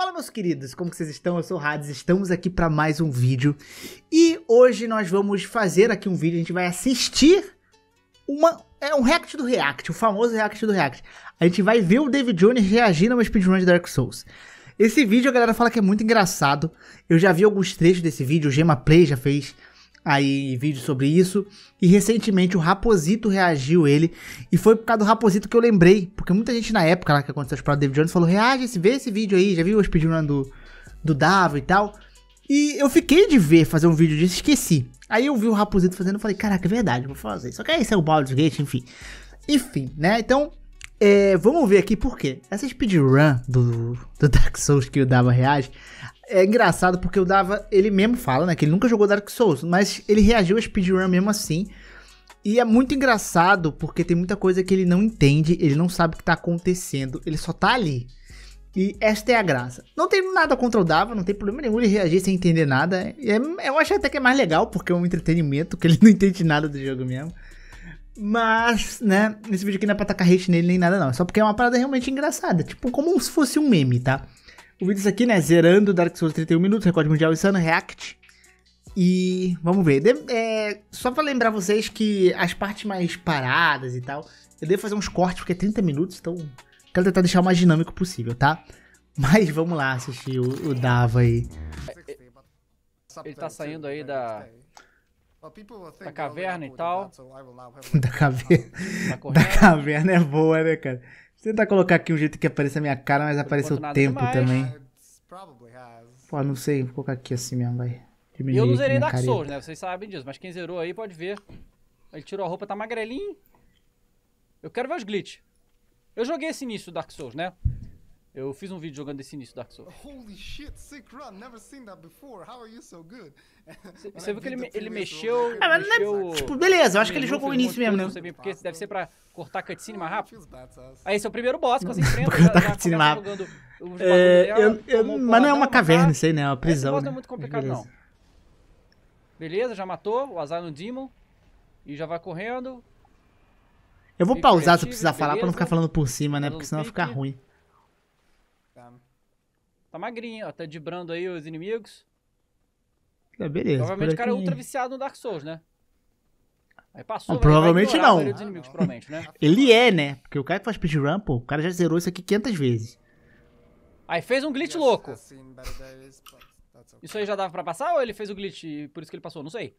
Fala meus queridos, como que vocês estão? Eu sou o Hades, estamos aqui para mais um vídeo e hoje nós vamos fazer aqui um vídeo, a gente vai assistir uma, é um react do react, o famoso react do react. A gente vai ver o David Jones reagindo a uma speedrun de Dark Souls. Esse vídeo a galera fala que é muito engraçado, eu já vi alguns trechos desse vídeo, o Gema Play já fez, aí vídeo sobre isso. E recentemente o Raposito reagiu ele. E foi por causa do Raposito que eu lembrei. Porque muita gente na época lá que aconteceu as paradas do David Jones falou: reage, vê esse vídeo aí, já viu o speedrun do, do Davo e tal. E eu fiquei de ver fazer um vídeo disso, esqueci. Aí eu vi o Raposito fazendo e falei, caraca, é verdade, vou fazer. Só que aí saiu o Baldur's Gate, enfim. Enfim, né? Então, é, vamos ver aqui por quê. Essa speedrun do, do Dark Souls que o Dava reage, é engraçado porque o dava. Ele mesmo fala, né? Que ele nunca jogou Dark Souls, mas ele reagiu a speedrun mesmo assim. E é muito engraçado porque tem muita coisa que ele não entende, ele não sabe o que tá acontecendo, ele só tá ali. E esta é a graça. Não tem nada contra o Dava, não tem problema nenhum ele reagir sem entender nada. É, é eu acho até que é mais legal, porque é um entretenimento, que ele não entende nada do jogo mesmo. Mas, né, Nesse vídeo aqui não é pra tacar hate nele nem nada, não. É só porque é uma parada realmente engraçada. Tipo, como se fosse um meme, tá? O vídeo é aqui, né? Zerando Dark Souls 31 minutos, recorde mundial insano, React. E vamos ver. De é, só pra lembrar vocês que as partes mais paradas e tal, eu devo fazer uns cortes porque é 30 minutos, então quero tentar deixar o mais dinâmico possível, tá? Mas vamos lá assistir o, o Dava aí. Ele tá saindo aí da. Da caverna e tal. da caverna. Tá da caverna é boa, né, cara? Tentar colocar aqui um jeito que apareça a minha cara, mas apareceu o tempo demais. também. Pô, não sei, vou colocar aqui assim mesmo, vai. Diminuir eu não zerei Dark Souls, né? Vocês sabem disso, mas quem zerou aí pode ver. Ele tirou a roupa, tá magrelinho. Eu quero ver os glitch. Eu joguei esse início do Dark Souls, né? Eu fiz um vídeo jogando esse início Dark Souls. Holy shit, sick run, never seen that before. How are you so good? Você viu que ele, ele mexeu, ah, mas é mexeu... Tipo, beleza, eu acho que ele jogou o início mesmo, né? Não sei bem porque, deve ser pra cortar cutscene mais rápido. Aí esse é o primeiro boss que você enfrenta. cortar cutscene é, lá. Ah, mas não é uma caverna tá? isso aí, né? É uma prisão. Esse boss não é né? muito complicado, beleza. não. Beleza, já matou o azar no Demon. E já vai correndo. Eu vou pausar se eu precisar falar pra não ficar falando por cima, né? Porque senão vai ficar ruim. Tá magrinho, ó. Tá dibrando aí os inimigos. É, beleza. Provavelmente o cara é ultra viciado no Dark Souls, né? Aí passou. Não, né? provavelmente não. Inimigos, provavelmente, né? Ele é, né? Porque o cara que faz speedrun, pô, o cara já zerou isso aqui 500 vezes. Aí fez um glitch louco. Isso aí já dava pra passar ou ele fez o glitch e por isso que ele passou? Não sei.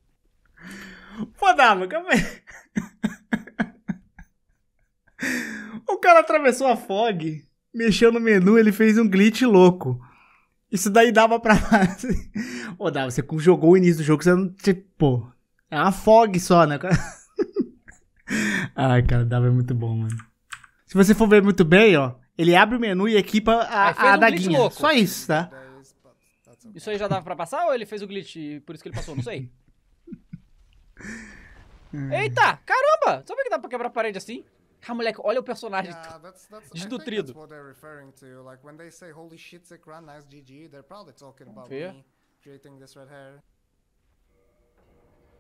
Pô, dava, calma aí. O cara atravessou a fog mexeu no menu, ele fez um glitch louco. Isso daí dava pra. Ô, oh, dava, você jogou o início do jogo, você não. Tipo, é uma fog só, né? Ai, cara, dava é muito bom, mano. Se você for ver muito bem, ó, ele abre o menu e equipa a, a um adaguinha. Só isso, tá? Isso aí já dava pra passar ou ele fez o glitch e por isso que ele passou? Não sei. É. Eita, caramba! Sabia que dá pra quebrar a parede assim? Ah, moleque, olha o personagem yeah, that's, that's, desnutrido. Like, shit, Zekran, nice GG, they're probably talking about me creating this red hair.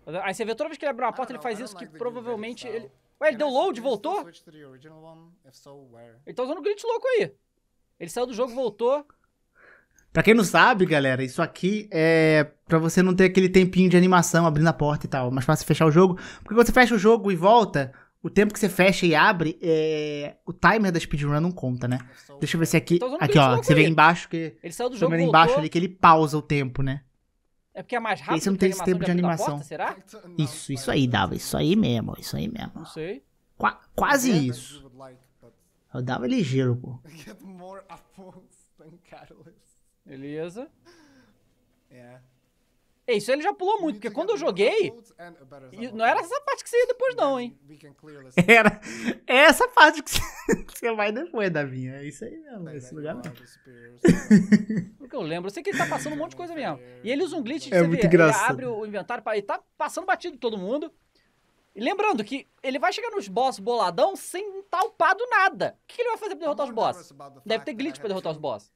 Ah, aí você vê toda vez que ele abre uma porta, ele faz isso que provavelmente ele... Ué, ele deu load, voltou? Ele tá usando o glitch louco aí. Ele saiu do jogo, voltou. Pra quem não sabe, galera, isso aqui é pra você não ter aquele tempinho de animação abrindo a porta e tal. mas pra você fechar o jogo. Porque quando você fecha o jogo e volta, o tempo que você fecha e abre, é... o timer da speedrun não conta, né? Deixa eu ver se aqui. Então aqui, ó. Você vê embaixo que. Ele saiu do jogo. Vendo embaixo ali que ele pausa o tempo, né? É porque é mais rápido. Esse não tem esse tempo de animação. Porta, será? Uh, isso, isso aí dava. Isso aí mesmo, isso aí mesmo. Não sei. Qua quase isso. Eu dava ligeiro, pô. Beleza. Yeah. É, isso ele já pulou muito, porque quando eu joguei, não era essa parte que você ia depois não, hein? Era essa parte que você vai depois, Davinha. É isso aí mesmo, esse lugar mesmo. Né? Porque eu lembro, eu sei que ele tá passando um monte de coisa mesmo. E ele usa um glitch, é você muito ele abre o inventário, ele tá passando batido todo mundo. E lembrando que ele vai chegar nos boss boladão sem talpar do nada. O que ele vai fazer pra derrotar os boss? Deve ter glitch pra derrotar os boss.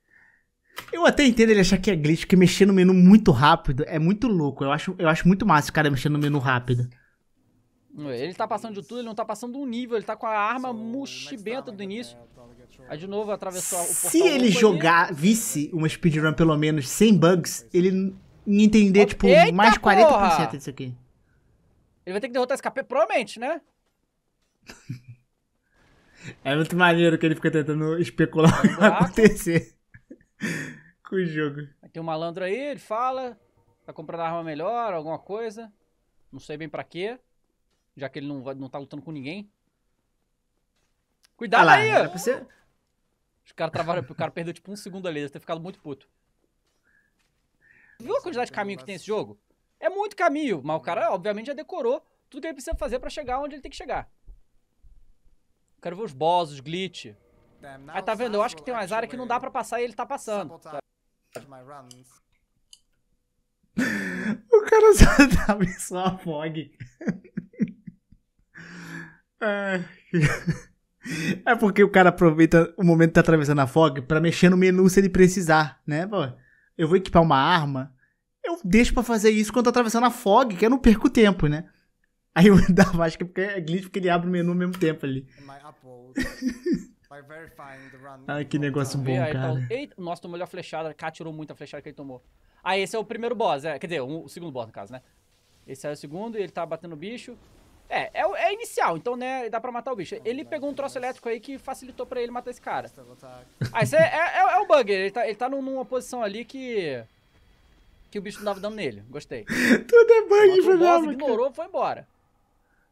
Eu até entendo ele achar que é glitch, porque mexer no menu muito rápido é muito louco. Eu acho, eu acho muito massa o cara mexer no menu rápido. Ele tá passando de tudo, ele não tá passando um nível, ele tá com a arma muxibenta do início. Né? Então, Aí de novo atravessou o Se ele jogar, ali. visse uma speedrun pelo menos sem bugs, ele ia entender, tipo, Eita mais 40% porra! disso aqui. Ele vai ter que derrotar esse KP, provavelmente, né? é muito maneiro que ele fica tentando especular o que vai acontecer com o jogo. tem um malandro aí, ele fala, tá comprando arma melhor, alguma coisa. Não sei bem pra quê. Já que ele não, não tá lutando com ninguém. Cuidado ah lá, aí! Os caras travaram, o cara perdeu tipo um segundo ali, deve ter ficado muito puto. Viu a quantidade de caminho que tem esse jogo? É muito caminho, mas o cara obviamente já decorou tudo que ele precisa fazer para chegar onde ele tem que chegar. quero ver os bosses, glitch. Tá, Aí tá vendo? Eu acho que tem umas áreas que não dá pra passar e ele tá passando. o cara só tava em sua fog. é porque o cara aproveita o momento que tá atravessando a fog pra mexer no menu se ele precisar, né? Pô, eu vou equipar uma arma, eu deixo pra fazer isso quando tá atravessando a fog, que eu não perco tempo, né? Aí eu dava, acho que é, é glitch porque ele abre o menu ao mesmo tempo ali. Ai, que negócio bom, cara. Então, eita, nossa, tomou a flechada. K tirou muita flechada que ele tomou. Ah, esse é o primeiro boss, é, quer dizer, um, o segundo boss, no caso, né? Esse é o segundo e ele tá batendo o bicho. É, é, é, inicial, então, né, dá pra matar o bicho. Ele pegou um troço elétrico aí que facilitou pra ele matar esse cara. Ah, esse é, é, é, o bug, ele tá, ele tá numa posição ali que... Que o bicho não dava dano nele, gostei. Tudo é bug, Matou foi mesmo. ignorou, foi embora.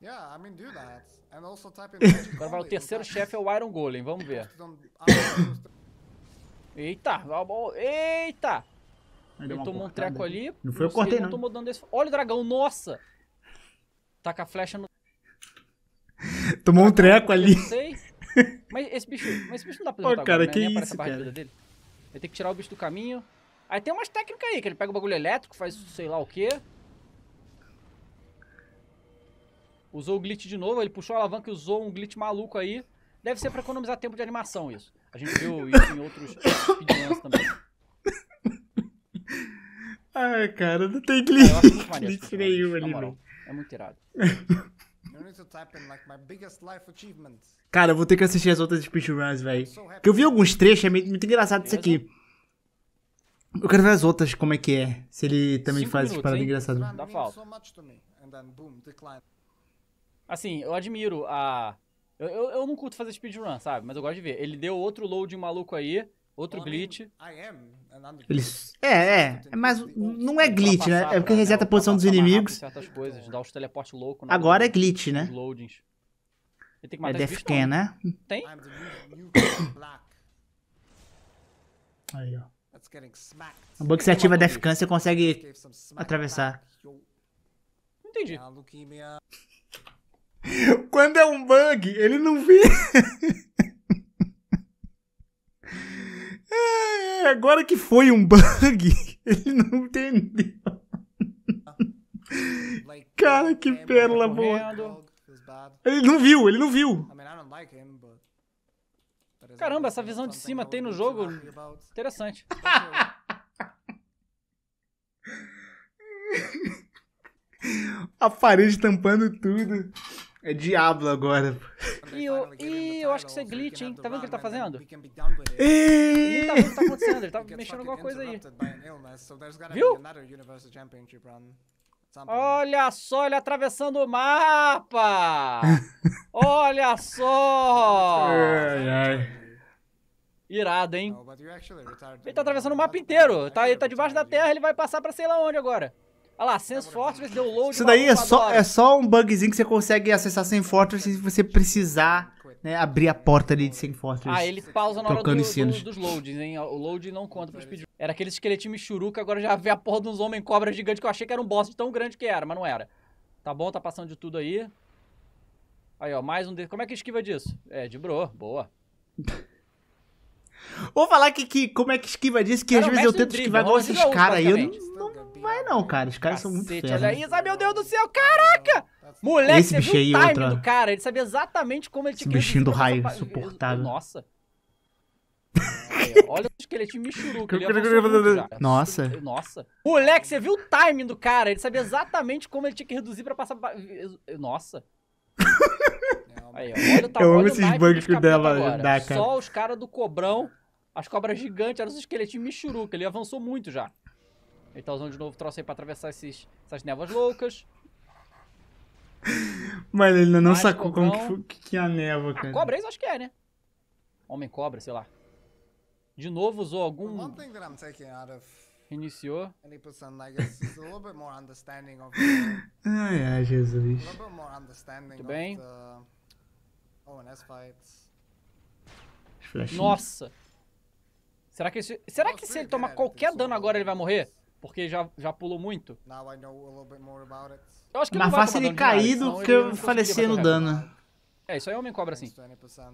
Yeah, I mean, do that. Agora vai o terceiro chefe, é o Iron Golem, vamos ver. Eita, eita! Ele tomou um treco ali. Não foi eu cortei, não. desse... Olha o dragão, nossa! Taca tá a flecha no... Tomou um treco ali. Não sei. Mas esse bicho, mas esse bicho não dá pra levantar oh, cara, agora, né? que Nem isso, cara. dele. Ele tem que tirar o bicho do caminho. Aí tem umas técnicas aí, que ele pega o bagulho elétrico, faz sei lá o quê. Usou o glitch de novo, ele puxou a alavanca e usou um glitch maluco aí. Deve ser pra economizar tempo de animação isso. A gente viu isso em outros speedruns também. Ai, cara, não tem é, glitch, é, glitch nenhum ali, É muito irado. Cara, eu vou ter que assistir as outras speedruns, velho. Porque eu vi alguns trechos, é muito engraçado isso aqui. Eu quero ver as outras, como é que é. Se ele também Cinco faz minutos, paradas engraçadas. Dá falta. Assim, eu admiro a. Eu, eu, eu não curto fazer speedrun, sabe? Mas eu gosto de ver. Ele deu outro load maluco aí. Outro well, glitch. I I am Eles... É, é. Mas não é glitch, né? É porque reseta né? a posição dos inimigos. Certas coisas, dá os teleportes loucos. Agora é glitch, né? Loadings. Ele tem que é matar é Defken, né? Tem? Ah, aí, ó. a bug que você ativa Defcan, você consegue atravessar. Entendi. Quando é um bug, ele não vê. É, agora que foi um bug, ele não entendeu. Cara, que pérola boa. Ele não viu, ele não viu. Caramba, essa visão de cima tem no jogo. Interessante. A parede tampando tudo. É diabo agora. E eu, e eu acho que isso é glitch, hein? Tá vendo o que ele tá é fazendo? Ele tá vendo o que tá acontecendo, ele tá mexendo alguma coisa aí. Viu? Olha só, ele atravessando o mapa! Olha só! Ai, ai. Irado, hein? Ele tá atravessando o mapa inteiro. Tá, ele tá debaixo da terra, ele vai passar pra sei lá onde agora. Olha lá, Sense Fortress deu load. Isso daí é só, é só um bugzinho que você consegue acessar sem Fortress se você precisar né, abrir a porta ali de sem Fortress. Ah, ele pausa na hora do, do, dos loads, hein? O load não conta pro speedrun. Era aquele esqueletinho churuca, agora já vê a porra dos homens homem cobra gigante que eu achei que era um boss tão grande que era, mas não era. Tá bom, tá passando de tudo aí. Aí, ó, mais um de Como é que esquiva disso? É, de bro, boa. Vou falar que, que como é que esquiva disso, que cara, às vezes eu tento esquivar com esses é caras aí. Eu não, não vai não, cara. Os caras são muito feios. Né? Ai, meu Deus do céu, caraca! Tá assim. Moleque, Esse bicho é o outra... do cara. Ele sabia exatamente como ele tinha que Esse bichinho do raio, pra... insuportável. Nossa. É, olha o esqueletinho Michuruca. Nossa. Nossa. Moleque, você viu o timing do cara? Ele sabia exatamente como ele tinha que reduzir pra passar. Nossa. Aí, ó, Eu amo esses bugs que o dela dá, cara. Só os caras do cobrão, as cobras gigantes, eram os esqueletinhos Michuruca. Ele avançou muito já. Ele tá usando de novo o troço aí pra atravessar esses, essas névoas loucas. mas ele ainda não Mais sacou cobrão. como que, que é a névoa, cara. A cobra, isso acho que é, né? Homem-cobra, sei lá. De novo usou algum... Iniciou. Ai, ai, Jesus. tudo bem. Oh, Nossa. Será que, esse, será que se ele tomar qualquer dano agora ele vai morrer? Porque já, já pulou muito? Eu acho que Mas fácil ele cair do que eu falecer no dano. É, isso aí é homem cobra assim.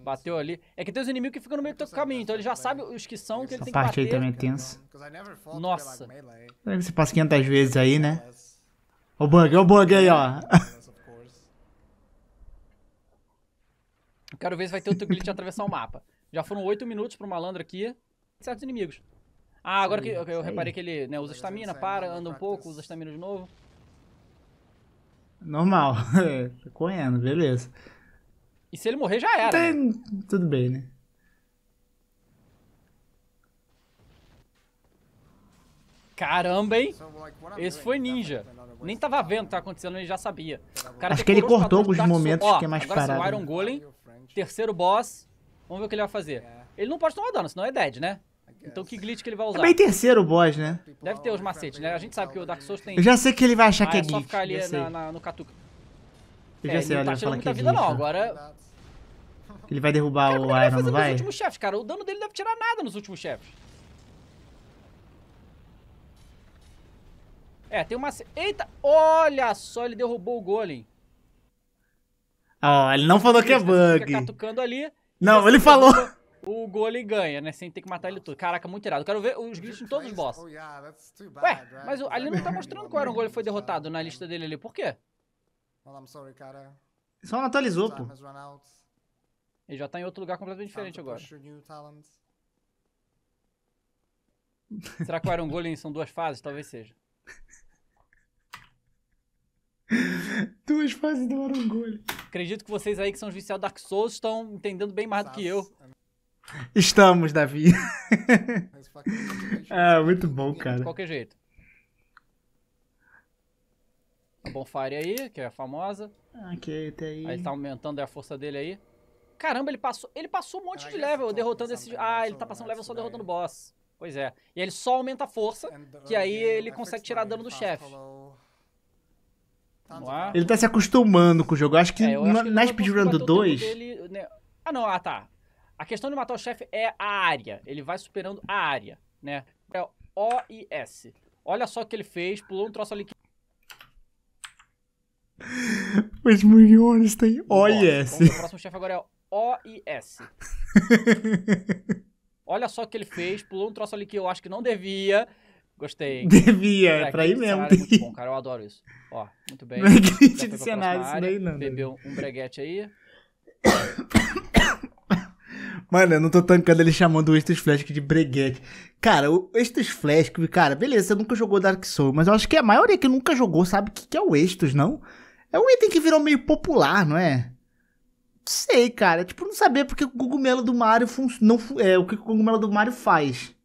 Bateu ali. É que tem os inimigos que ficam no meio do caminho, então ele já sabe os que são, que ele Essa tem que bater. parte aí também é tensa. Nossa. Você passa 500 vezes aí, né? O bug, o bug aí, ó. Quero ver se vai ter outro glitch atravessar o mapa. Já foram 8 minutos pro malandro aqui. Certos inimigos. Ah, agora que eu, reparei que ele né, usa estamina, para, anda um pouco, usa estamina de novo. Normal. Tô correndo, beleza. E se ele morrer, já era. Tem... Né? Tudo bem, né? Caramba, hein? Esse foi ninja. Nem tava vendo o que tava acontecendo, ele já sabia. Acho que ele cortou alguns momentos Ó, que é mais é parado. Agora sim, o Iron Golem Terceiro boss. Vamos ver o que ele vai fazer. É. Ele não pode tomar dano, senão é dead, né? Então que glitch que ele vai é usar? É bem terceiro boss, né? Deve ter os macetes, né? A gente sabe que o Dark Souls tem... Eu já sei que ele vai achar ah, que é, glitch. É só ficar ali na, na, no catuca. Eu é, já sei, ele não tá tirando muita é vida não, agora... Ele vai derrubar cara, o Iron, vai? Não vai? últimos chefes, cara. O dano dele deve tirar nada nos últimos chefes. É, tem uma... Eita! Olha só, ele derrubou o Golem. Ó, oh, ele não falou que é bug. Fica catucando ali. Não, ele falou. O ele ganha, né? Sem ter que matar ele tudo. Caraca, muito irado. Quero ver os glitches em todos os boss. Oh, Ué, mas ali não tá mostrando qual era o golem que foi derrotado na lista dele ali. Por quê? Só não atualizou, pô. Ele já tá em outro lugar completamente diferente agora. Será que o Iron Golem são duas fases? Talvez seja. duas fases do Iron Golem. Acredito que vocês aí que são viciados Dark Souls estão entendendo bem mais do que eu. Estamos, Davi. ah, muito bom, cara. De qualquer jeito. A Bonfire aí, que é a famosa. Ok, até aí. Aí tá aumentando a força dele aí. Caramba, ele passou, ele passou um monte de level derrotando esse. É ah, ele tá passando level só derrotando boss. Pois é. E ele só aumenta a força, que aí ele consegue tirar dano do chefe. Tá no ar. Ele tá se acostumando com o jogo. Eu acho que, é, eu na, que na tá speedrun do 2. né? Ah, não, ah, tá. A questão de matar o chefe é a área. Ele vai superando a área, né? É O e S. Olha só o que ele fez, pulou um troço ali que. Mas milhões tem O e S. O próximo chefe agora é O e S. Olha só o que ele fez, pulou um troço ali que eu acho que não devia. Gostei. Devia, é pra ir é mesmo. Muito bom, cara, eu adoro isso. Ó, muito bem. Magritte de cenário, isso daí não. Né? Bebeu um breguete aí. Mano, eu não tô tancando ele chamando o Estes Flash de breguete. Cara, o Estes Flash, cara, beleza, você nunca jogou Dark Souls, mas eu acho que a maioria que nunca jogou sabe o que, que é o Estus, não? É um item que virou meio popular, não é? Sei, cara. Tipo, não saber porque o cogumelo do Mario fun... não é o que o cogumelo do Mario faz.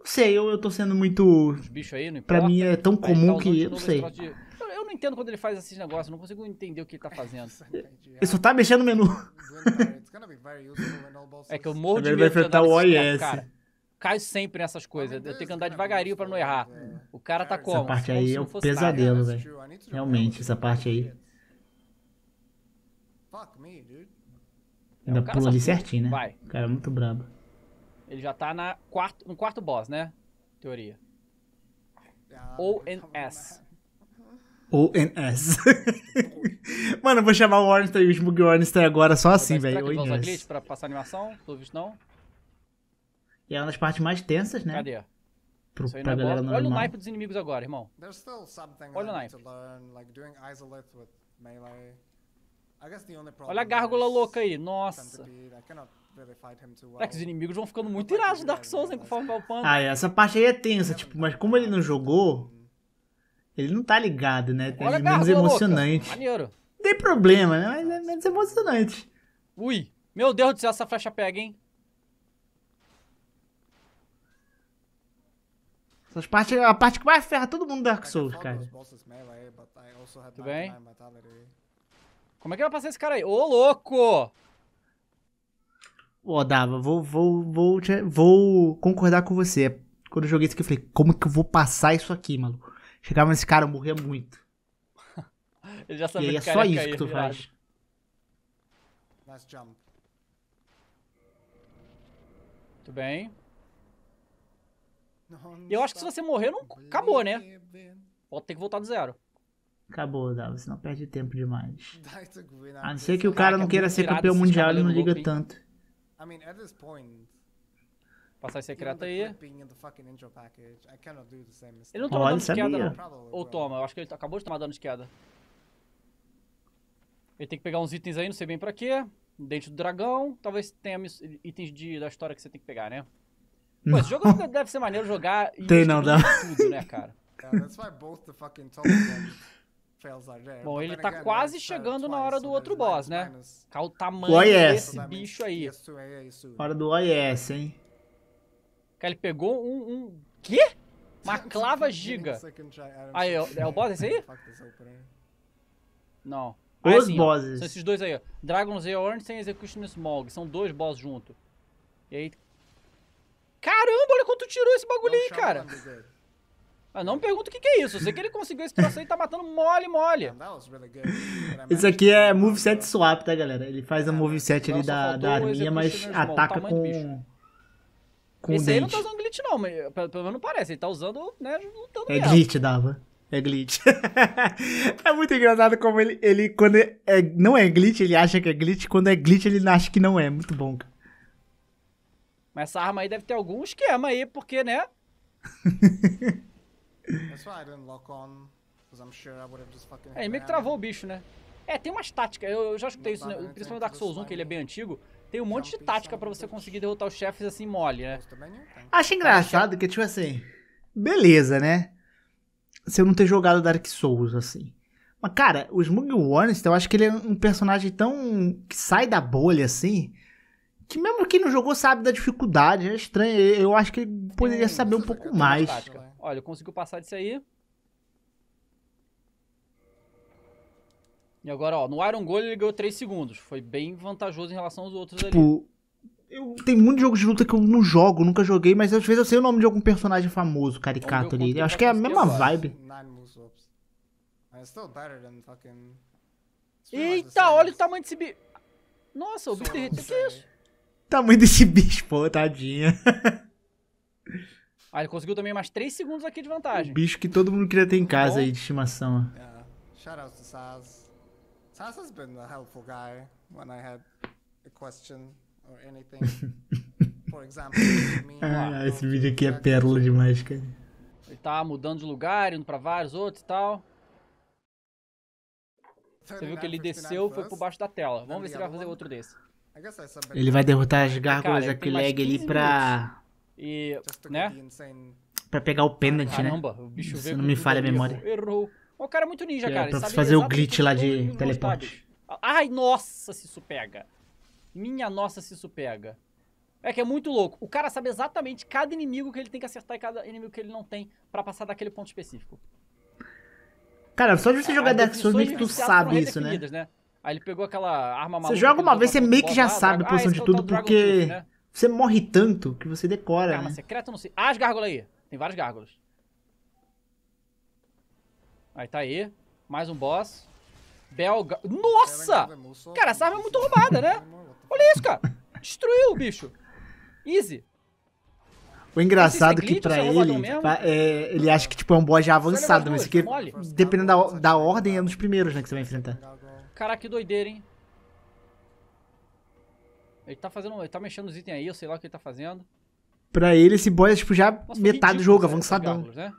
Não sei, eu, eu tô sendo muito. Os aí, não importa. Pra mim é tão comum tá que. Eu não sei. De... Eu, não entendo quando ele faz esses negócios, não consigo entender o que ele tá fazendo. ele só tá mexendo no menu. é que eu morro de medo. Ele vai enfrentar o OIS. Cara, caio sempre nessas ah, coisas. Eu tenho que andar devagarinho pra não errar. O cara tá como? Essa parte aí é, é um pesadelo, velho. Realmente, essa parte aí. Ainda pula ali certinho, né? O cara é muito brabo. Ele já tá na quarto, no quarto boss, né? Teoria. Ah, ONS. ONS. Mano, eu vou chamar o Ornstein e o último Ornstein agora só assim, velho. Será que usar glitch pra passar a animação? Pelo visto não. E é uma das partes mais tensas, né? Cadê? Pro, pra é galera normal. Olha o naipe dos inimigos agora, irmão. Olha o naipe. Olha a gárgula louca aí. Nossa. É que os inimigos vão ficando muito irados no Dark Souls, hein, né, né? conforme vai upando. Ah, essa parte aí é tensa, tipo, mas como ele não jogou, ele não tá ligado, né? É Olha menos emocionante. Louca. Maneiro. Não tem problema, né? Mas é menos emocionante. Ui, meu Deus do céu, essa flecha pega, hein? Essas partes, a parte que mais ferra todo mundo do Dark Souls, cara. Tudo bem? Como é que vai passar esse cara aí? Ô, louco! Ó, oh, Dava, vou, vou, vou, vou concordar com você. Quando eu joguei isso aqui, eu falei, como que eu vou passar isso aqui, maluco? Chegava nesse cara, eu morria muito. Ele já sabia e aí é só isso que tu faz. Nice jump. Muito bem. Eu acho que se você morrer, não acabou, né? Pode ter que voltar do zero. Acabou, Dava, você não perde tempo demais. A não ser que o cara não queira ser campeão mundial, ele não liga tanto. I mean, at this point. Passagem secreta aí. Ele não toma dano de é queda, não. Ou toma, eu acho que ele acabou de tomar dano de queda. Ele tem que pegar uns itens aí, não sei bem pra quê. Dente do dragão, talvez tenha itens de, da história que você tem que pegar, né? Pô, esse jogo deve ser maneiro jogar e tem, não, não. tudo, né, cara? Yeah, that's why both the fucking Bom, ele tá quase tá chegando na hora do né, outro boss, né? Qual o tamanho o desse bicho aí? É, é hora do OIS, hein? Cara, ele pegou um... um... Quê? Uma clava giga. É aí, é o boss esse aí? Não. Os ah, assim, bosses. Ó, são esses dois aí, ó. Dragon's Eorn sem Execution Smog. São dois bosses junto. E aí... Caramba, olha quanto tirou esse bagulho aí, cara. Mas não me pergunta o que, que, é isso. Eu sei que ele conseguiu esse troço aí e tá matando mole, mole. Isso aqui é moveset swap, tá, galera? Ele faz a é, moveset ali da, da arminha, mas ataca com... Com esse aí não tá usando glitch, não. Mas, pelo, menos não parece. Ele tá usando, né, lutando É mesmo. glitch, Dava. É glitch. é muito engraçado como ele, ele quando é, é, não é glitch, ele acha que é glitch. Quando é glitch, ele acha que não é. Muito bom, cara. Mas essa arma aí deve ter algum esquema aí, porque, né? That's why I didn't lock on, because I'm sure I would have just fucking. É, meio que travou o bicho, né? É, tem umas táticas, eu, eu já escutei isso, né? principalmente no Dark Souls 1, que ele é bem antigo. Tem um monte de tática pra você conseguir derrotar os chefes assim mole, né? Acho engraçado que, tipo assim, beleza, né? Se eu não ter jogado Dark Souls assim. Mas, cara, o Smug Warnes, eu acho que ele é um personagem tão. que sai da bolha assim. Que mesmo quem não jogou sabe da dificuldade, é estranho. Eu acho que ele poderia saber um pouco mais. Tática. Olha, conseguiu passar disso aí. E agora, ó, no Iron gol ele ganhou 3 segundos. Foi bem vantajoso em relação aos outros tipo, ali. Eu... Tem muitos jogos de luta que eu não jogo, nunca joguei, mas às vezes eu sei o nome de algum personagem famoso, caricato ali. Eu acho tá que é a mesma vibe. Eita, olha o tamanho desse bicho. Nossa, o bicho derreteu. Que é isso? Tamanho desse bicho, pô, tadinha. Ah, ele conseguiu também mais 3 segundos aqui de vantagem. O bicho que todo mundo queria ter em casa aí de estimação. Yeah. Shout out to Saz. Saz has been a helpful guy when I had a question or anything. For example, me, ah, esse vídeo aqui é pérola demais, cara. Ele tá mudando de lugar, indo pra vários outros e tal. Você viu que ele desceu e foi por baixo da tela. Vamos ver se ele vai fazer outro desse. Ele vai derrotar as gárgulas aquele lag ali pra... E, né? Pra pegar o pênalti, né? O bicho Se não me falha a memória. Errou. O cara é muito ninja, é cara. Pra Sabe fazer o glitch lá de teleporte. Ai, nossa, se isso pega. Minha nossa, se isso pega. É que é muito louco. O cara sabe exatamente cada inimigo que ele tem que acertar e cada inimigo que ele não tem para passar daquele ponto específico. Cara, só de você é, jogar Dark Souls, meio que tu sabe isso, né? né? Aí ele pegou aquela arma maluca. Você joga uma vez, você meio que já sabe a ah, posição de é tudo, porque. Né? Você morre tanto que você decora. Arma né? secreta, não sei. Ah, as gárgulas aí. Tem várias gárgulas. Aí tá aí. Mais um boss. Belga. Nossa! É cara, essa arma é muito roubada, né? Olha isso, cara. Destruiu o bicho. Easy. O engraçado é que pra é ele, é, ele acha que tipo, é um boss já avançado, mas que, dependendo da, da ordem, é um dos primeiros né, que você vai enfrentar. Caraca, que doideira, hein? Ele tá fazendo. Ele tá mexendo nos itens aí, eu sei lá o que ele tá fazendo. Pra ele, esse boy é tipo já Nossa, metade do jogo, avançadão. Né?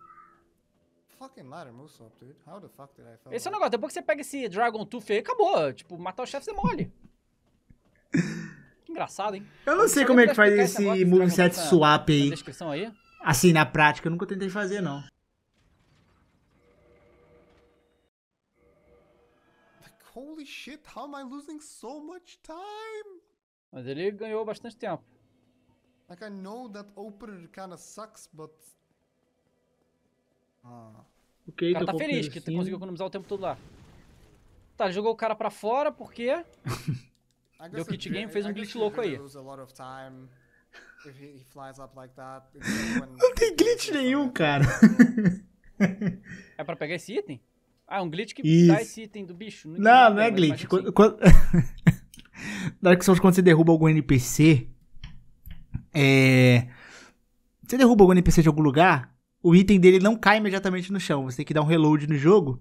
Esse é o negócio, depois que você pega esse Dragon Tooth aí, acabou. Tipo, matar o chefe você mole. engraçado, hein? Eu não sei como é que faz esse moveset swap aí. Na descrição aí. Assim, na prática, eu nunca tentei fazer, não. Holy shit, how am I losing so much time? Mas ele ganhou bastante tempo. Like I know that opener kinda sucks, but. Ah. Okay, o cara tá feliz que assim. conseguiu economizar o tempo todo lá. Tá, ele jogou o cara pra fora porque. Deu kit game, fez um glitch louco aí. Não tem glitch nenhum, cara. é pra pegar esse item? Ah, é um glitch que Isso. dá esse item do bicho? Não, não, não é, glitch. quando... Dark Souls, quando você derruba algum NPC, é... Você derruba algum NPC de algum lugar, o item dele não cai imediatamente no chão. Você tem que dar um reload no jogo,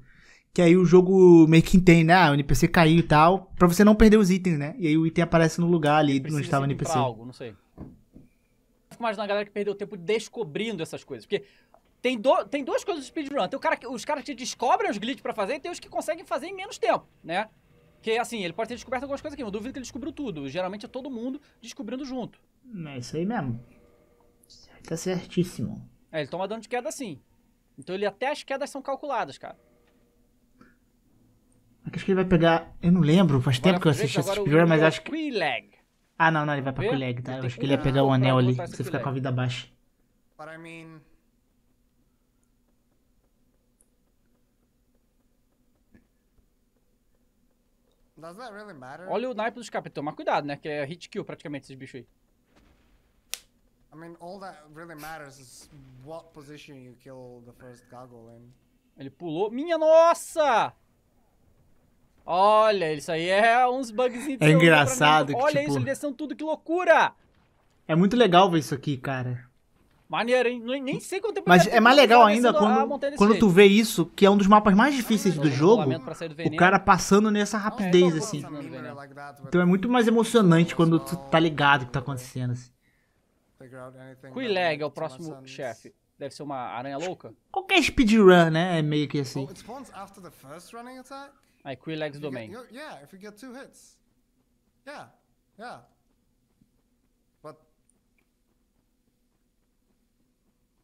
que aí o jogo meio que entende, ah, o NPC caiu e tal, pra você não perder os itens, né? E aí o item aparece no lugar ali onde estava o NPC. algo, não sei. Fico imaginando a galera que perdeu tempo descobrindo essas coisas, porque... Tem, do, tem duas coisas do speedrun. Tem o cara que, os caras que descobrem os glitches para fazer e tem os que conseguem fazer em menos tempo, né? Porque, assim, ele pode ter descoberto algumas coisas aqui. Não duvido que ele descobriu tudo. Geralmente é todo mundo descobrindo junto. É isso aí mesmo. Tá certíssimo. É, ele toma dano de queda assim. Então ele até as quedas são calculadas, cara. Acho que ele vai pegar. Eu não lembro, faz tempo que eu assisti esse programa, mas acho que. Quileg. Ah, não, não, ele vai pra Quileg, tá? Eu acho que ele ia pegar o anel ali, você ficar com a vida baixa. Mas eu quero... Really Olha o naipe dos caras, mas cuidado, né? Que é hit kill praticamente esses bichos aí. I mean, all that really matters is what position you kill the first goggle in. Ele pulou. Minha nossa! Olha, isso aí é uns bugs É engraçado. Que, Olha tipo... isso, eles são tudo, que loucura! É muito legal ver isso aqui, cara. Maneiro, hein? Nem sei quanto tempo Mas é mais legal ainda quando, quando tu vê isso, que é um dos mapas mais difíceis do jogo, o cara passando nessa rapidez, então, assim. Então é muito mais emocionante quando tu tá ligado o que tá acontecendo, assim. Quileg é o próximo chefe. Deve ser uma aranha louca? Qualquer speedrun, né? É meio que assim. Aí, Quileg's Domain. Yeah, if you get two hits. Yeah, yeah.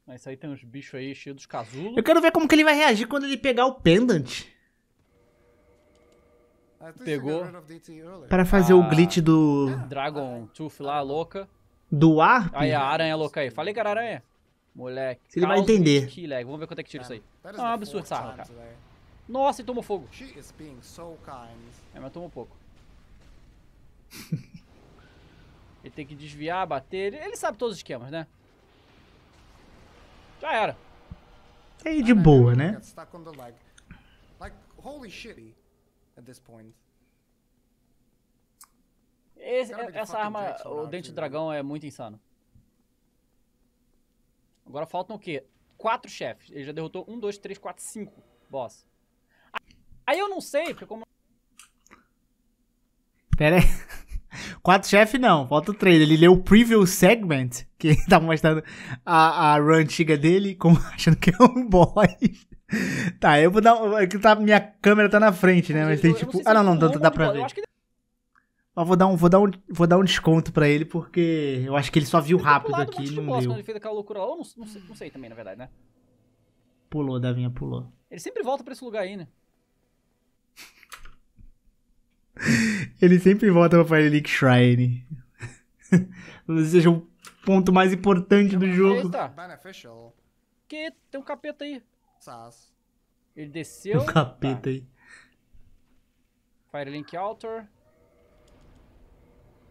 Mas isso aí tem uns bichos aí cheios dos casulos. Eu quero ver como que ele vai reagir quando ele pegar o pendant. Pegou. Para fazer a... o ah. glitch do. Dragon Tooth lá, louca. Do ar? Aí a aranha louca aí. Falei que era aranha. Moleque. Ele vai entender. Vamos ver quanto é que tira isso aí. É um absurdo essa arma, cara. Nossa, ele tomou fogo. É, mas tomou pouco. ele tem que desviar, bater. ele sabe todos os esquemas, né? Já era. É aí de boa, né? Esse, essa arma, o Dente do Dragão, é muito insano. Agora faltam o quê? Quatro chefes. Ele já derrotou um, dois, três, quatro, cinco boss. Aí eu não sei, porque como... Pera aí. Quatro chefes não, falta o trailer. Ele leu o Preview Segment, que tá mostrando a, a run antiga dele, como achando que é um boy. Tá, eu vou dar. É tá, minha câmera tá na frente, né? Mas tem tipo. Ah, não, não, dá, dá pra ver. Mas vou dar, um, vou, dar um, vou dar um desconto pra ele, porque eu acho que ele só viu tá rápido aqui e não viu. Ele fez aquela loucura lá, eu não, não, sei, não sei também, na verdade, né? Pulou, Davinha, pulou. Ele sempre volta pra esse lugar aí, né? Ele sempre volta pra Firelick Shrine. Talvez seja o ponto mais importante do jogo. Beneficial. Né? Que? Tem um capeta aí. Sass. Ele desceu. Um capeta tá. aí. Firelink Altar.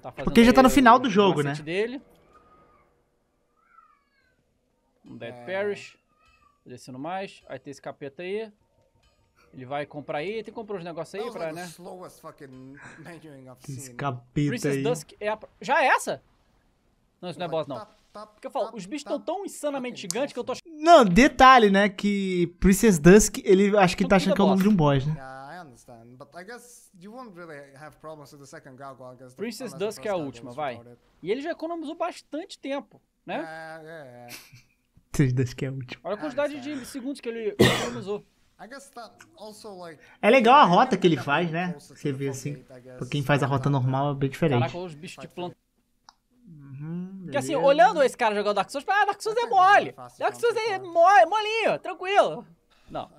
Tá Porque já tá no final do jogo, né? Dele. Um Dead é. Parish. Descendo mais. Aí tem esse capeta aí. Ele vai comprar aí tem que comprar os negócios aí pra, né? Escapita aí. Dusk é a... Já é essa? Não, isso não é boss, não. Porque eu falo, os bichos estão tão insanamente gigantes que eu tô achando... Não, detalhe, né, que Princess Dusk, ele acho que ele tá achando que é o nome de um boss, né? Princess Dusk é a última, vai. E ele já economizou bastante tempo, né? Princess Dusk é a última. Olha a quantidade de segundos que ele economizou. É legal a rota que ele faz, né? Você vê assim. Pra quem faz a rota normal é bem diferente. Caraca, os bichos de planta. Uhum, Porque assim, olhando esse cara jogando Dark Souls, ah, Dark Souls é mole. Dark Souls é mole, molinho, tranquilo. Não.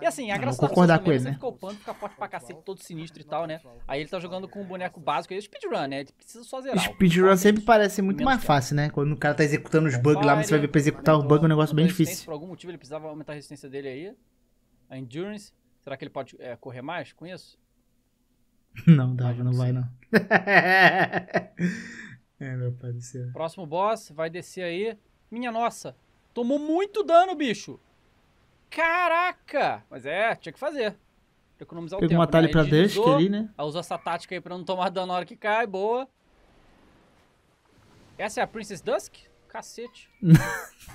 E assim, a é graça não, concordar também, com ele, né? fica pano, fica forte pra cacete, todo sinistro e tal, né? Aí ele tá jogando com um boneco básico, aí é speedrun, né? Ele precisa só zerar. Speedrun sempre parece muito mais fácil, né? Quando o cara tá executando os bugs lá, você vai ver pra executar o bug é um negócio bem difícil. Por algum motivo ele precisava aumentar a resistência dele aí. A endurance. Será que ele pode é, correr mais com isso? Não, Dava, não vai não. é, meu pai do céu. Próximo boss, vai descer aí. Minha nossa, tomou muito dano, bicho. Caraca! Mas é, tinha que fazer. economizar Pegou o tempo. Pegou matar né? pra Dusk ali, né? Ela ah, usou essa tática aí pra não tomar dano na hora que cai, boa. Essa é a Princess Dusk? Cacete.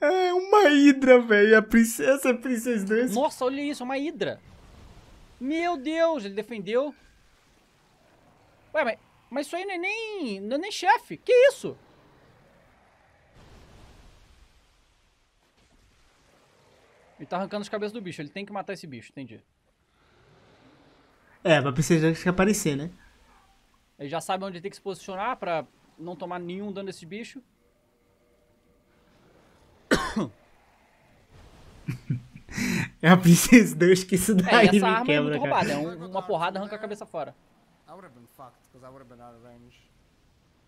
É uma hidra, velho. A princesa, a princesa Dusk. Nossa, olha isso, é uma hidra. Meu Deus, ele defendeu. Ué, mas, mas isso aí não é nem, não é nem chefe. Que isso? Ele tá arrancando as cabeças do bicho. Ele tem que matar esse bicho, entendi. É, vai precisar de aparecer, né? Ele já sabe onde tem que se posicionar pra não tomar nenhum dano desse bicho. É a Princesa Deus que isso é, daí é, essa arma quebra, é muito roubada. É uma porrada arranca a cabeça fora.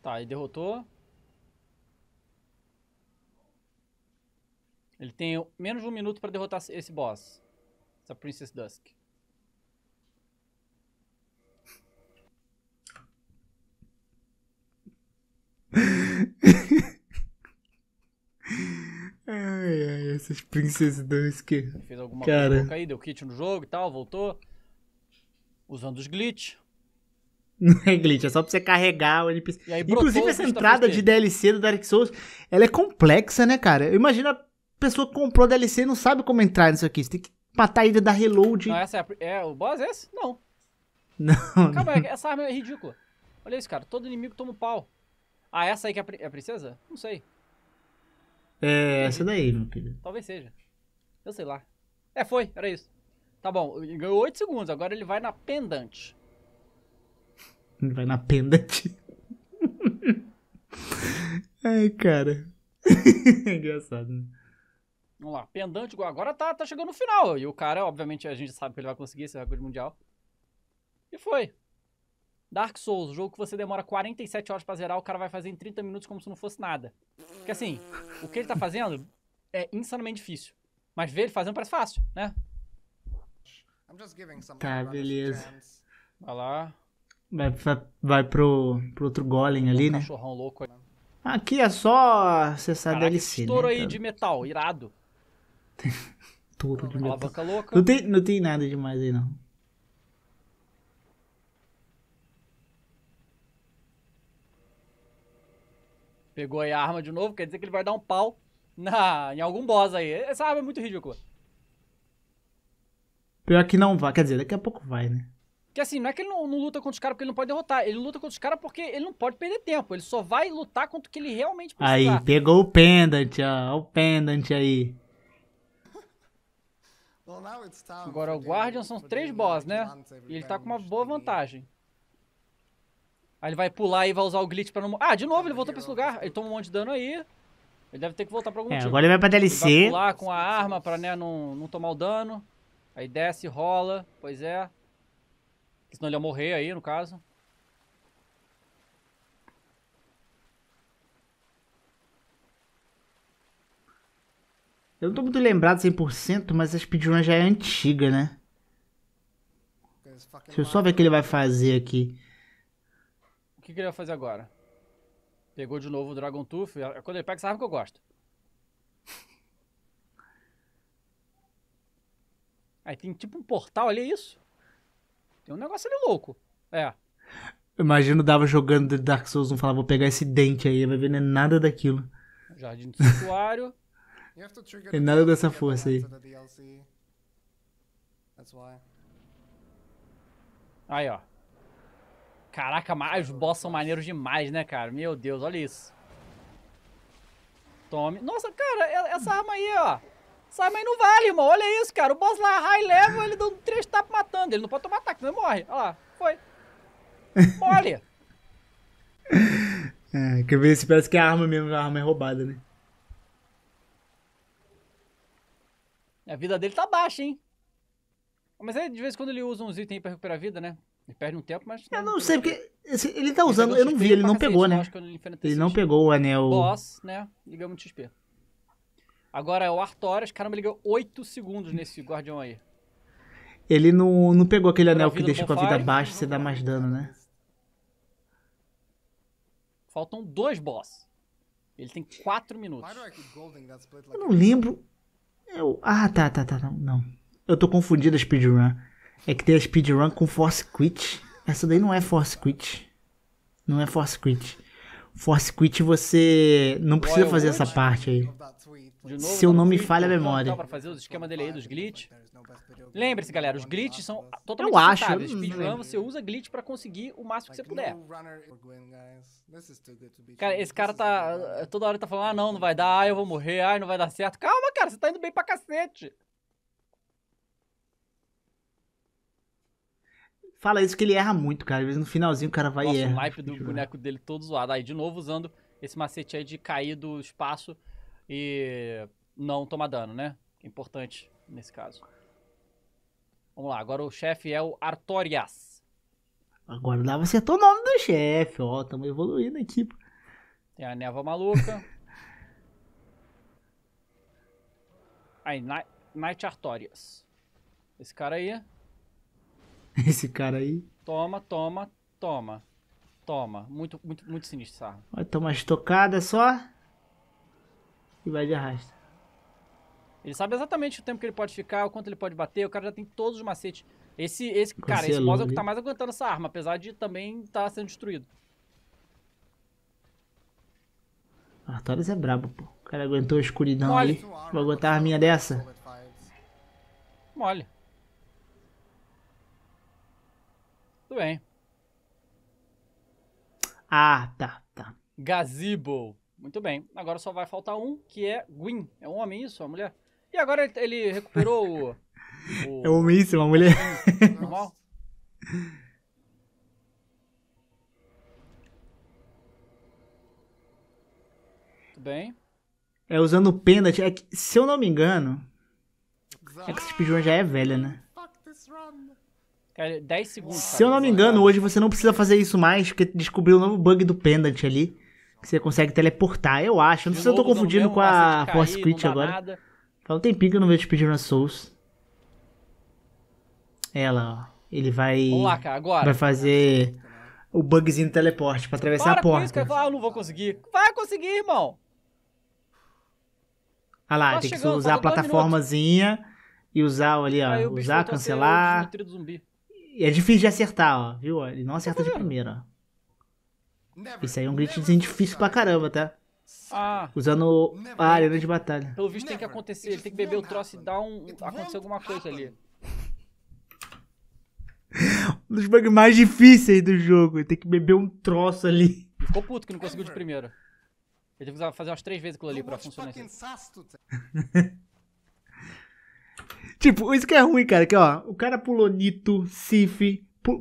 Tá, ele derrotou. Ele tem menos de um minuto pra derrotar esse boss. Essa Princess Dusk. Ai, ai, essas princesas dois que. Fez alguma Cara. coisa aí, deu kit no jogo e tal, voltou. Usando os glitch. Não é glitch, é só pra você carregar o NPC. Aí, Inclusive, essa entrada de DLC do Dark Souls, ela é complexa, né, cara? imagina a pessoa que comprou DLC e não sabe como entrar nisso aqui. Você tem que matar a ilha da reload. Não, essa é, a... é o boss é esse? Não. Não. Calma, não. É, essa arma é ridícula. Olha isso, cara. Todo inimigo toma um pau. Ah, essa aí que é a é princesa? Não sei. É essa daí, meu querido. Talvez seja. Eu sei lá. É, foi, era isso. Tá bom, ele ganhou 8 segundos, agora ele vai na pendante. Ele vai na pendante. Ai, cara. É engraçado, né? Vamos lá, pendante Agora tá, tá chegando no final. E o cara, obviamente, a gente sabe que ele vai conseguir esse recorde mundial. E foi. Dark Souls, jogo que você demora 47 horas pra zerar, o cara vai fazer em 30 minutos como se não fosse nada. Porque assim, o que ele tá fazendo é insanamente difícil. Mas ver ele fazendo parece fácil, né? Tá, beleza. Vai lá. Vai, vai, vai pro, pro outro golem ali, né? louco aí. Aqui é só acessar Caraca, DLC. Né, estouro né, aí cara? de metal, irado. Touro de metal. louca. Não tem, não tem nada demais aí, não. Pegou aí a arma de novo, quer dizer que ele vai dar um pau na, em algum boss aí. Essa arma é muito ridícula. Pior que não vai, quer dizer, daqui a pouco vai, né? Que assim, não é que ele não, não luta contra os caras porque ele não pode derrotar. Ele luta contra os caras porque ele não pode perder tempo. Ele só vai lutar contra o que ele realmente precisa. Aí, pegou o pendant, ó. O pendant aí. Agora o Guardian são três boss, né? E ele tá com uma boa vantagem. Aí ele vai pular e vai usar o glitch pra não... Ah, de novo, ele voltou pra esse lugar. Ele toma um monte de dano aí. Ele deve ter que voltar pra algum é, tipo. agora ele vai pra DLC. Ele vai pular com a arma pra né, não, não tomar o dano. Aí desce, rola. Pois é. Senão ele ia morrer aí, no caso. Eu não tô muito lembrado 100%, mas a speedrun já é antiga, né? Deixa eu só ver o que ele vai fazer aqui que, que ele vai fazer agora? Pegou de novo o Dragon Tooth. Quando ele pega, sabe que eu gosto. Aí tem tipo um portal ali, é isso? Tem um negócio ali louco. É. Eu imagino dava jogando Dark Souls não falava, vou pegar esse dente aí, vai ver, nem é nada daquilo. Jardim do Santuário. é nada dessa força aí. Aí, ó. Caraca, mas os boss são maneiros demais, né, cara? Meu Deus, olha isso. Tome. Nossa, cara, essa arma aí, ó. Essa arma aí não vale, irmão. Olha isso, cara. O boss lá, high level, ele dá um três tapas matando. Ele não pode tomar ataque, senão ele morre. Olha lá, foi. Mole. é, quer ver se parece que é arma mesmo, a arma é roubada, né? A vida dele tá baixa, hein? Mas aí, de vez em quando ele usa uns itens pra recuperar a vida, né? Ele perde um tempo, mas. Eu não sei, porque ele tá usando. Ele eu não vi, ele não pegou, né? né? Ele, não pegou o anel. Boss, né? E ganhou muito XP. Agora é o Artorias, caramba, ele ganhou 8 segundos nesse Guardião aí. Ele não, não pegou aquele anel que deixa com a vida baixa e você dá mais dano, né? Faltam dois boss. Ele tem 4 minutos. Eu não lembro. Eu... Ah, tá, tá, tá. Não, não. Eu tô confundido a speedrun. É que tem a speedrun com force quit. Essa daí não é force quit. Não é force quit. Force quit você não precisa fazer essa parte aí. Novo, Se eu não falha a memória. Para fazer os esquema dele aí dos glitch. Lembre-se, galera, os glitches são totalmente Eu acho. Eu Speedrun, você usa glitch para conseguir o máximo que você puder. Cara, esse cara tá toda hora tá falando: "Ah, não, não vai dar. Ah, eu vou morrer. Ah, não vai dar certo". Calma, cara, você tá indo bem pra cacete. fala isso que ele erra muito, cara. Às vezes no finalzinho o cara vai Nossa, e erra. o naipe do boneco dele todo zoado. Aí de novo usando esse macete aí de cair do espaço e não tomar dano, né? Importante nesse caso. Vamos lá, agora o chefe é o Artorias. Agora dá pra acertar o nome do chefe, ó. Estamos evoluindo aqui. Tem a névoa maluca. aí, Night Artorias. Esse cara aí Esse cara aí. Toma, toma, toma. Toma. Muito, muito, muito sinistro, Vai tomar estocada só. E vai de arrasta. Ele sabe exatamente o tempo que ele pode ficar, o quanto ele pode bater. O cara já tem todos os macetes. Esse, esse cara, esse é boss é o que tá mais aguentando essa arma, apesar de também estar tá sendo destruído. Artorias é brabo, pô. O cara aguentou a escuridão Mole. aí. Vou aguentar a arminha dessa? Mole. Tudo bem. Ah, tá, tá. Gazebo. Muito bem. Agora só vai faltar um, que é Gwyn. É um homem isso, uma mulher? E agora ele recuperou o... o... É um homem isso, uma mulher? Normal? Muito bem. É usando o pênalti. É se eu não me engano, é que esse pijama tipo já é velha, né? Cara, 10 segundos. Se eu não me engano, hoje você não precisa fazer isso mais, porque descobriu o novo bug do Pendant ali. Que você consegue teleportar, eu acho. Não sei se eu tô confundindo com a Force Quit agora. Nada. Faz um tempinho que eu não vejo Speedrun Souls. Ela, é, ó. Ele vai. Vamos lá, cara, agora. Vai fazer o bugzinho do teleporte pra atravessar Para a porta. isso, cara. Ah, eu não vou conseguir. Vai conseguir, irmão! Ah lá, tá tem chegando, que usar a plataformazinha minutos. e usar ali, ó. Ah, usar, cancelar. É difícil de acertar, ó, viu? Ele não acerta de primeira. Isso aí é um glitchzinho difícil pra caramba, tá? Ah. Usando a arena de batalha. Pelo visto tem que acontecer, ele tem que beber o troço e dar um. acontecer alguma coisa ali. Um dos bugs mais difíceis do jogo. Ele tem que beber um troço ali. Ele ficou puto que não conseguiu de primeira. Ele teve que fazer umas três vezes aquilo ali pra funcionar. Assim. tipo, isso que é ruim, cara. Que, ó, o cara pulou Nito, Sif,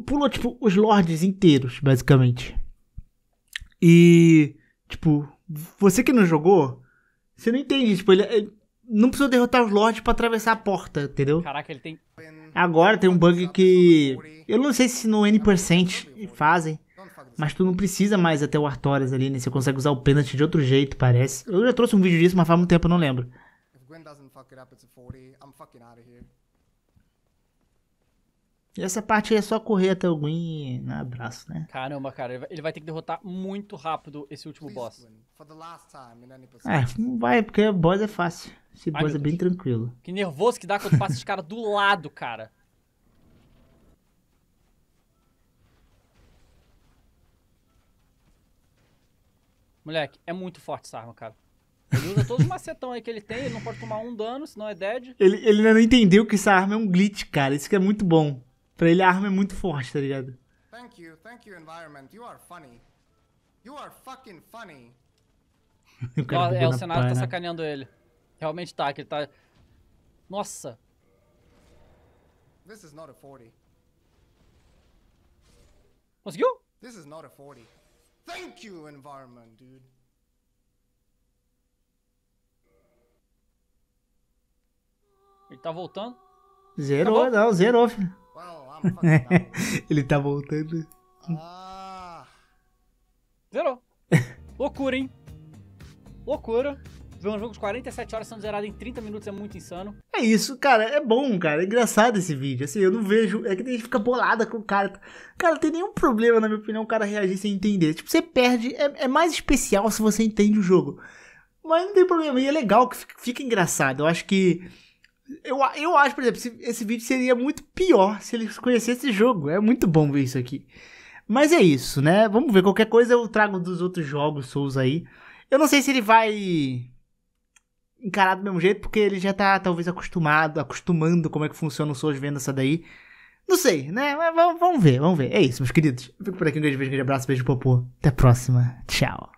pulou, tipo, os lords inteiros, basicamente. E, tipo, você que não jogou, você não entende. Tipo, ele, ele não precisou derrotar os lords para atravessar a porta, entendeu? Caraca, ele tem. Agora tem um bug que. Eu não sei se no N% fazem. Mas tu não precisa mais até o Artorias ali, né? Você consegue usar o pênalti de outro jeito, parece. Eu já trouxe um vídeo disso, mas faz muito tempo eu não lembro. Gwen doesn't fuck it up, it's a 40. I'm fucking out of here. E essa parte aí é só correr até o Gwyn na abraço, né? Caramba, cara, ele vai ter que derrotar muito rápido esse último boss. É, vai, porque o boss é fácil. Esse Ai, boss é bem tranquilo. Que nervoso que dá quando passa esse cara do lado, cara. Moleque, é muito forte essa arma, cara. Ele usa todos os macetão aí que ele tem, ele não pode tomar um dano, senão é dead. Ele, ele ainda não entendeu que essa arma é um glitch, cara. Isso que é muito bom. Pra ele a arma é muito forte, tá ligado? Thank you, thank you, environment. You are funny. You are fucking funny. o é, é, o cenário tá né? sacaneando ele. Realmente tá, que ele tá. Nossa! This is not a 40. Conseguiu? This is not a 40. Thank you, environment, dude. Ele tá voltando? Zerou, não, zerou, filho. Ele tá voltando. Ah. Zerou. Loucura, hein? Loucura. Ver um jogo de 47 horas sendo zerado em 30 minutos é muito insano. É isso, cara. É bom, cara. É engraçado esse vídeo. Assim, eu não vejo. É que a gente fica bolada com o cara. Cara, não tem nenhum problema, na minha opinião, o cara reagir sem entender. Tipo, você perde. É, é mais especial se você entende o jogo. Mas não tem problema. E é legal que fica engraçado. Eu acho que eu, eu acho, por exemplo, esse, esse vídeo seria muito pior se eles conhecessem esse jogo. É muito bom ver isso aqui. Mas é isso, né? Vamos ver. Qualquer coisa eu trago dos outros jogos Souls aí. Eu não sei se ele vai encarar do mesmo jeito, porque ele já tá talvez acostumado, acostumando como é que funciona o Souls vendo essa daí. Não sei, né? Mas vamos, ver, vamos ver. É isso, meus queridos. Eu fico por aqui. Um grande beijo, um grande abraço, beijo, popô. Até a próxima. Tchau.